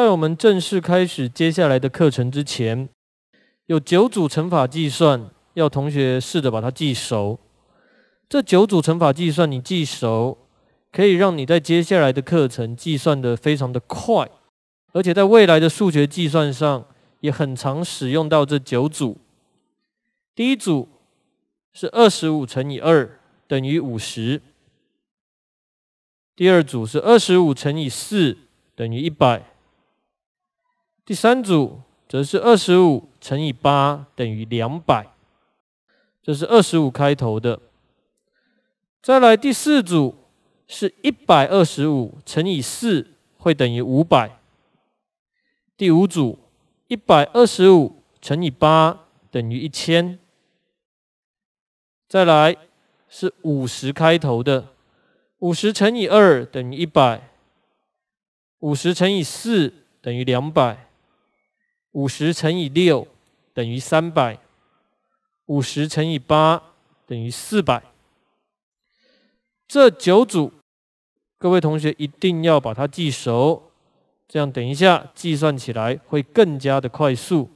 在我们正式开始接下来的课程之前，有九组乘法计算，要同学试着把它记熟。这九组乘法计算你记熟，可以让你在接下来的课程计算的非常的快，而且在未来的数学计算上也很常使用到这九组。第一组是二十五乘以二等于五十，第二组是二十五乘以四等于一百。第三组则是二十五乘以八等于两百，这是二十五开头的。再来第四组是一百二十五乘以四会等于五百。第五组一百二十五乘以八等于一千。再来是五十开头的，五十乘以二等于一百，五十乘以四等于两百。五十乘以六等于三百，五十乘以八等于四百，这九组，各位同学一定要把它记熟，这样等一下计算起来会更加的快速。